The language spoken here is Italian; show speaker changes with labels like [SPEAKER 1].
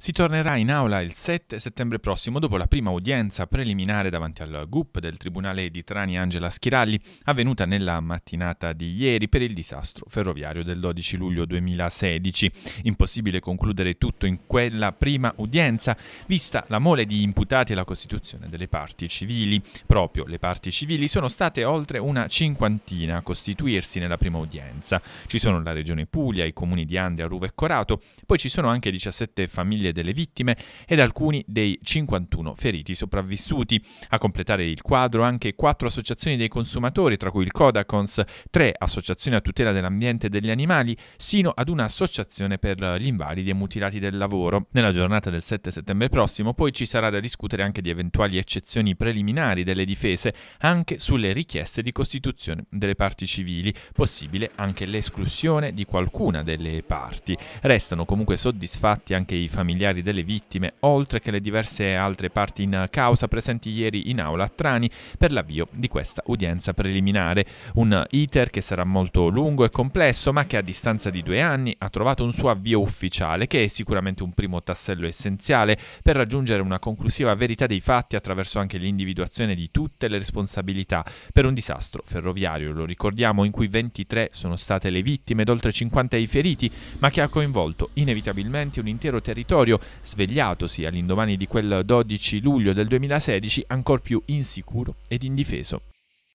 [SPEAKER 1] Si tornerà in aula il 7 settembre prossimo dopo la prima udienza preliminare davanti al GUP del Tribunale di Trani Angela Schiralli, avvenuta nella mattinata di ieri per il disastro ferroviario del 12 luglio 2016. Impossibile concludere tutto in quella prima udienza, vista la mole di imputati e la costituzione delle parti civili. Proprio le parti civili sono state oltre una cinquantina a costituirsi nella prima udienza. Ci sono la Regione Puglia, i comuni di Andria, Ruve e Corato, poi ci sono anche 17 famiglie famiglie delle vittime ed alcuni dei 51 feriti sopravvissuti. A completare il quadro anche quattro associazioni dei consumatori, tra cui il Codacons, tre associazioni a tutela dell'ambiente e degli animali, sino ad un'associazione per gli invalidi e mutilati del lavoro. Nella giornata del 7 settembre prossimo poi ci sarà da discutere anche di eventuali eccezioni preliminari delle difese, anche sulle richieste di costituzione delle parti civili, possibile anche l'esclusione di qualcuna delle parti. Restano comunque soddisfatti anche i familiari familiari delle vittime, oltre che le diverse altre parti in causa presenti ieri in aula a Trani per l'avvio di questa udienza preliminare. Un iter che sarà molto lungo e complesso, ma che a distanza di due anni ha trovato un suo avvio ufficiale, che è sicuramente un primo tassello essenziale per raggiungere una conclusiva verità dei fatti attraverso anche l'individuazione di tutte le responsabilità per un disastro ferroviario, lo ricordiamo, in cui 23 sono state le vittime ed oltre 50 i feriti, ma che ha coinvolto inevitabilmente un intero territorio territorio, svegliatosi all'indomani di quel 12 luglio del 2016 ancor più insicuro ed indifeso.